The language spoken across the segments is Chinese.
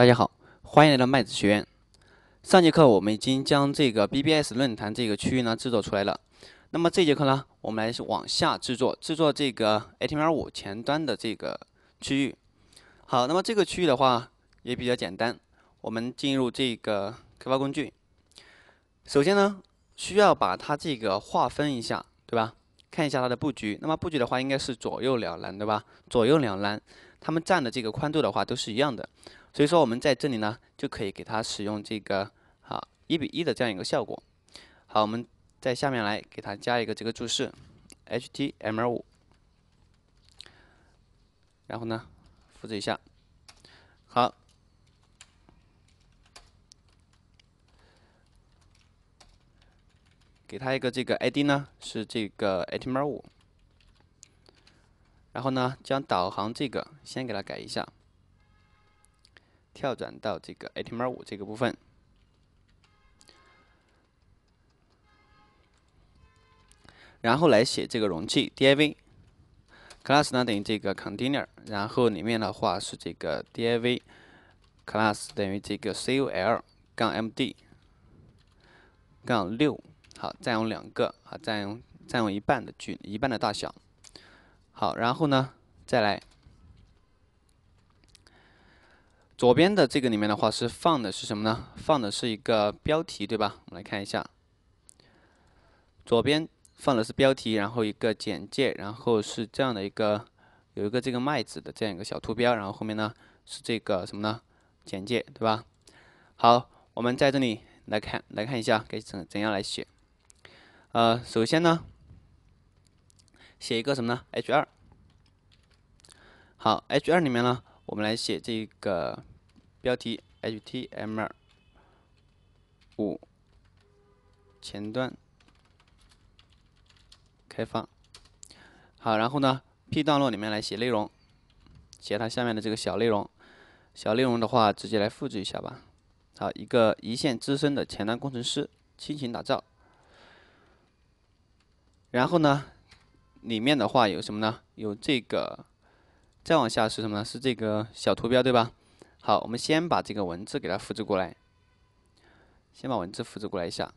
大家好，欢迎来到麦子学院。上节课我们已经将这个 BBS 论坛这个区域呢制作出来了。那么这节课呢，我们来往下制作，制作这个 HTML 五前端的这个区域。好，那么这个区域的话也比较简单。我们进入这个开发工具，首先呢需要把它这个划分一下，对吧？看一下它的布局。那么布局的话应该是左右两栏，对吧？左右两栏，它们占的这个宽度的话都是一样的。所以说，我们在这里呢，就可以给它使用这个啊一比一的这样一个效果。好，我们在下面来给它加一个这个注释，HTML 五。然后呢，复制一下。好，给它一个这个 ID 呢是这个 HTML 五。然后呢，将导航这个先给它改一下。跳转到这个 HTML 五这个部分，然后来写这个容器 div class 呢等于这个 container，然后里面的话是这个 div class 等于这个 col 杠 md 杠六，好，占用两个啊，占用占用一半的距一半的大小。好，然后呢再来。左边的这个里面的话是放的是什么呢？放的是一个标题，对吧？我们来看一下，左边放的是标题，然后一个简介，然后是这样的一个，有一个这个麦子的这样一个小图标，然后后面呢是这个什么呢？简介，对吧？好，我们在这里来看，来看一下该怎怎样来写。呃，首先呢，写一个什么呢？H 二。好，H 二里面呢，我们来写这个。标题：HTML 五前端开发。好，然后呢，P 段落里面来写内容，写它下面的这个小内容。小内容的话，直接来复制一下吧。好，一个一线资深的前端工程师亲情打造。然后呢，里面的话有什么呢？有这个，再往下是什么呢？是这个小图标，对吧？好，我们先把这个文字给它复制过来，先把文字复制过来一下。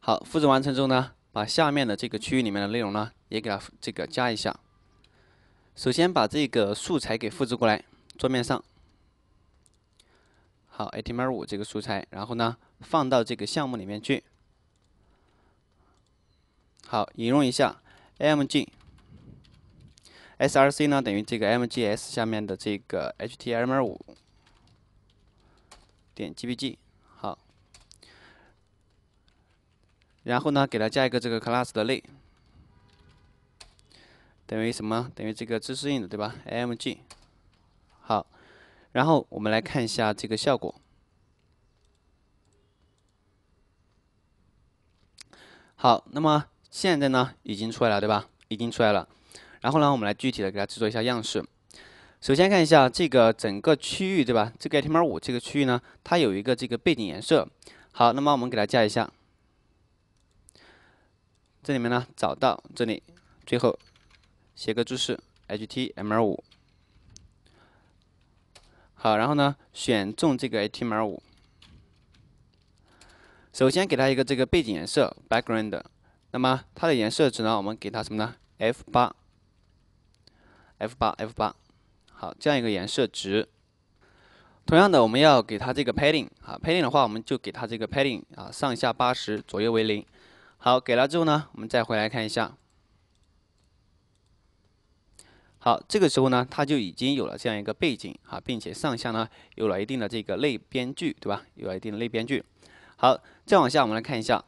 好，复制完成之后呢，把下面的这个区域里面的内容呢，也给它这个加一下。首先把这个素材给复制过来，桌面上。好，HTML5 这个素材，然后呢放到这个项目里面去。好，引用一下 AMG，SRC 呢等于这个 MGS 下面的这个 HTML5 点 GPG。好，然后呢给它加一个这个 class 的类，等于什么？等于这个自适应的对吧？AMG。好。然后我们来看一下这个效果。好，那么现在呢已经出来了，对吧？已经出来了。然后呢，我们来具体的给它制作一下样式。首先看一下这个整个区域，对吧？这个 HTML 五这个区域呢，它有一个这个背景颜色。好，那么我们给它加一下。这里面呢，找到这里，最后写个注释 HTML 五。好，然后呢，选中这个 ATM 二五，首先给它一个这个背景颜色 background，那么它的颜色值呢，我们给它什么呢？F 八，F 八 F 八，好，这样一个颜色值。同样的，我们要给它这个 padding 啊，padding 的话，我们就给它这个 padding 啊，上下八十，左右为零。好，给了之后呢，我们再回来看一下。好，这个时候呢，它就已经有了这样一个背景啊，并且上下呢有了一定的这个类边距，对吧？有了一定的类边距。好，再往下我们来看一下，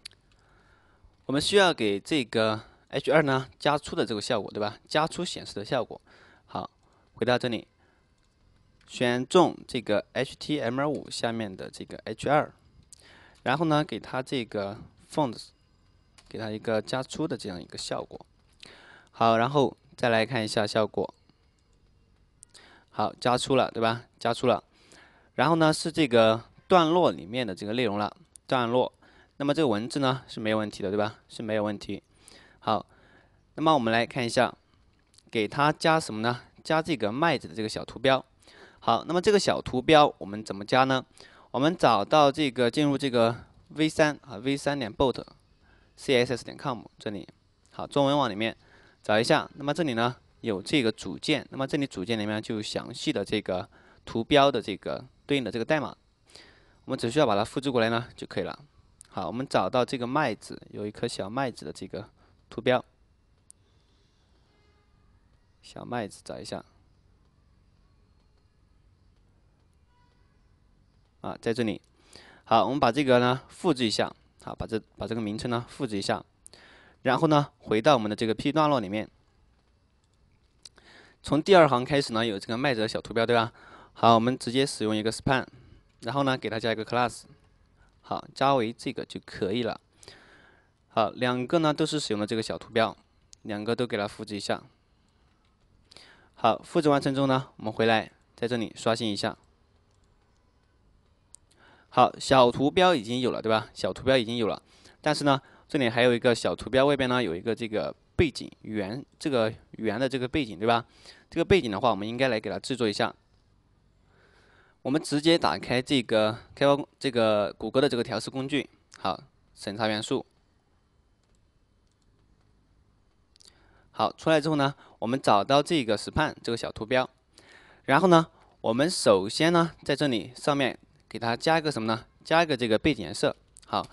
我们需要给这个 H2 呢加粗的这个效果，对吧？加粗显示的效果。好，回到这里，选中这个 HTML5 下面的这个 H2，然后呢给它这个 font 给它一个加粗的这样一个效果。好，然后。再来看一下效果，好，加粗了对吧？加粗了，然后呢是这个段落里面的这个内容了，段落。那么这个文字呢是没有问题的对吧？是没有问题。好，那么我们来看一下，给它加什么呢？加这个麦子的这个小图标。好，那么这个小图标我们怎么加呢？我们找到这个进入这个 V 三啊 V 三点 b o t c s s 点 com 这里，好，中文网里面。找一下，那么这里呢有这个组件，那么这里组件里面就有详细的这个图标的这个对应的这个代码，我们只需要把它复制过来呢就可以了。好，我们找到这个麦子，有一颗小麦子的这个图标，小麦子找一下，啊，在这里，好，我们把这个呢复制一下，好，把这把这个名称呢复制一下。然后呢，回到我们的这个 P 段落里面，从第二行开始呢，有这个卖哲小图标，对吧？好，我们直接使用一个 span，然后呢，给它加一个 class，好，加为这个就可以了。好，两个呢都是使用的这个小图标，两个都给它复制一下。好，复制完成之后呢，我们回来在这里刷新一下。好，小图标已经有了，对吧？小图标已经有了，但是呢。这里还有一个小图标，外边呢有一个这个背景圆，这个圆的这个背景对吧？这个背景的话，我们应该来给它制作一下。我们直接打开这个开发这个谷歌的这个调试工具，好，审查元素。好，出来之后呢，我们找到这个 span 这个小图标，然后呢，我们首先呢在这里上面给它加一个什么呢？加一个这个背景颜色，好。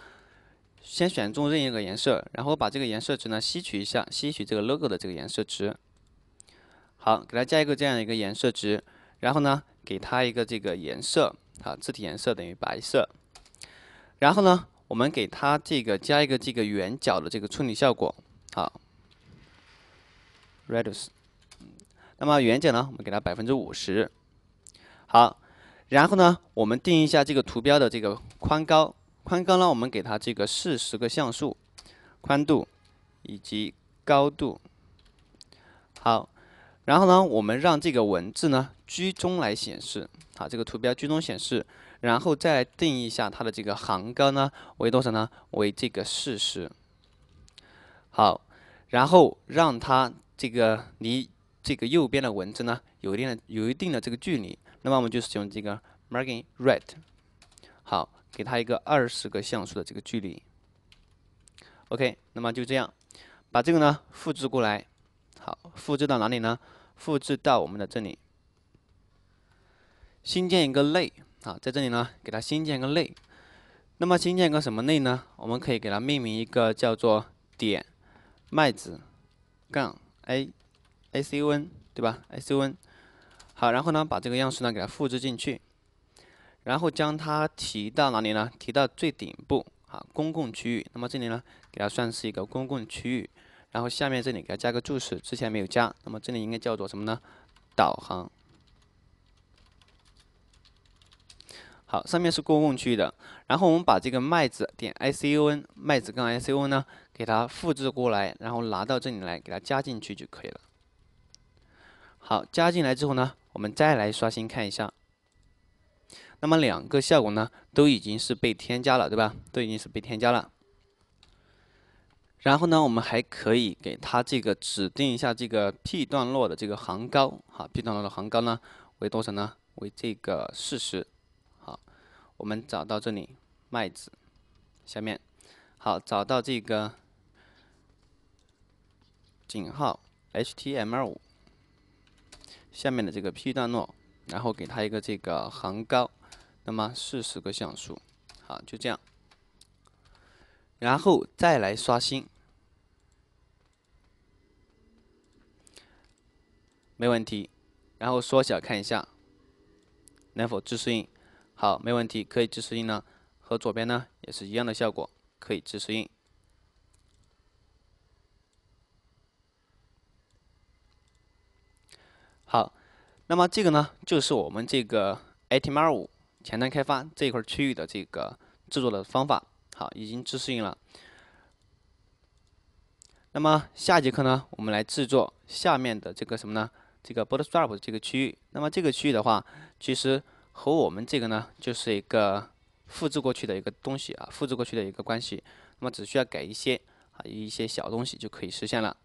先选中任意一个颜色，然后把这个颜色值呢吸取一下，吸取这个 logo 的这个颜色值。好，给它加一个这样一个颜色值，然后呢，给它一个这个颜色，好，字体颜色等于白色。然后呢，我们给它这个加一个这个圆角的这个处理效果，好 r e d i s 那么圆角呢，我们给它百分之五十。好，然后呢，我们定一下这个图标的这个宽高。宽高呢？我们给它这个四十个像素宽度以及高度。好，然后呢，我们让这个文字呢居中来显示。好，这个图标居中显示，然后再定义一下它的这个行高呢为多少呢？为这个四十。好，然后让它这个离这个右边的文字呢有一定的有一定的这个距离。那么我们就使用这个 margin right。好。给它一个二十个像素的这个距离。OK，那么就这样，把这个呢复制过来。好，复制到哪里呢？复制到我们的这里。新建一个类，好，在这里呢给它新建一个类。那么新建一个什么类呢？我们可以给它命名一个叫做点麦子杠 A A C U N 对吧？A C U N。好，然后呢把这个样式呢给它复制进去。然后将它提到哪里呢？提到最顶部啊，公共区域。那么这里呢，给它算是一个公共区域。然后下面这里给它加个注释，之前没有加。那么这里应该叫做什么呢？导航。好，上面是公共区域的。然后我们把这个麦子点 I C O N 麦子杠 I C O N 呢，给它复制过来，然后拿到这里来，给它加进去就可以了。好，加进来之后呢，我们再来刷新看一下。那么两个效果呢，都已经是被添加了，对吧？都已经是被添加了。然后呢，我们还可以给它这个指定一下这个 P 段落的这个行高，哈，P 段落的行高呢为多少呢？为这个四十，好，我们找到这里麦子下面，好，找到这个井号 HTML 五下面的这个 P 段落，然后给它一个这个行高。那么四十个像素，好，就这样，然后再来刷新，没问题。然后缩小看一下，能否自适应？好，没问题，可以自适应呢。和左边呢也是一样的效果，可以自适应。好，那么这个呢就是我们这个 ATM 二五。前端开发这一块区域的这个制作的方法，好，已经自适应了。那么下节课呢，我们来制作下面的这个什么呢？这个 Bootstrap 这个区域。那么这个区域的话，其实和我们这个呢，就是一个复制过去的一个东西啊，复制过去的一个关系。那么只需要改一些啊，一些小东西就可以实现了。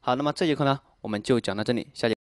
好，那么这节课呢，我们就讲到这里，下节。